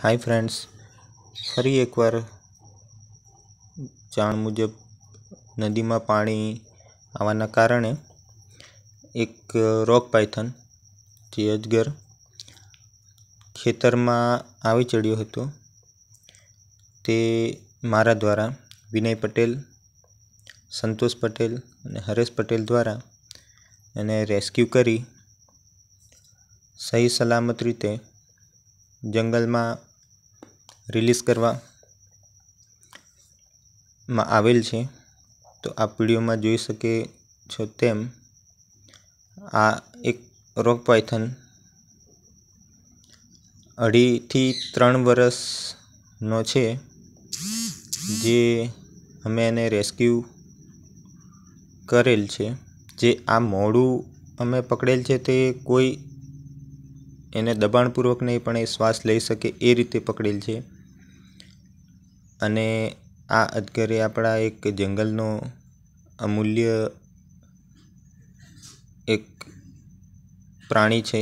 hi friends ફરી એકવાર જાણ મુજબ નદીમાં પાણી આવવાના કારણે એક રોક પાયથન જે અજગર ખેતરમાં આવી ચડ્યો હતો તે મારા દ્વારા વિનય પટેલ સંતોષ પટેલ અને હરેશ પટેલ દ્વારા એને રેસ્ક્યુ કરી સહી સલામત રીતે જંગલમાં રિલીઝ કરવામાં આવેલ છે તો આ વિડીયોમાં જોઈ શકે છો તેમ આ એક રોક પાયથન અઢીથી ત્રણ વર્ષનો છે જે અમે એને રેસ્ક્યુ કરેલ છે જે આ મોડું અમે પકડેલ છે તે કોઈ એને દબાણપૂર્વક નહીં પણ એ શ્વાસ લઈ શકે એ રીતે પકડેલ છે અને આ અત્યારે આપણા એક જંગલનો અમૂલ્ય એક પ્રાણી છે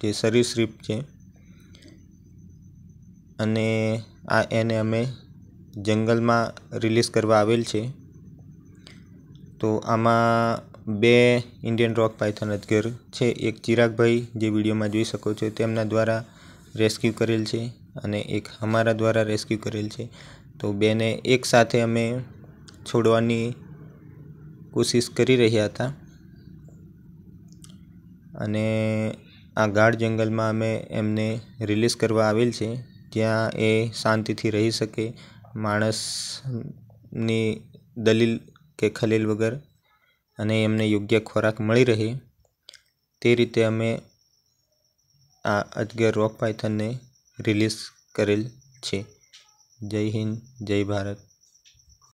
જે સરીસૃપ છે અને આ એને અમે જંગલમાં રિલીઝ કરવા આવેલ છે તો આમાં બે ઇન્ડિયન રોક પાયથોન અજગર છે એક ચિરાગભાઈ જે વિડીયોમાં જોઈ શકો છો તેમના દ્વારા રેસ્ક્યુ કરેલ છે અને એક અમારા દ્વારા રેસ્ક્યુ કરેલ છે તો બેને એક સાથે અમે છોડવાની કોશિશ કરી રહ્યા હતા અને આ ગાઢ જંગલમાં અમે એમને રિલીઝ કરવા આવેલ છે ત્યાં એ શાંતિથી રહી શકે માણસની દલીલ કે ખલેલ વગર અને એમને યોગ્ય ખોરાક મળી રહે તે રીતે અમે આ અજગર રોક પાયથનને રિલીઝ કરેલ છે જય હિન્દ જય ભારત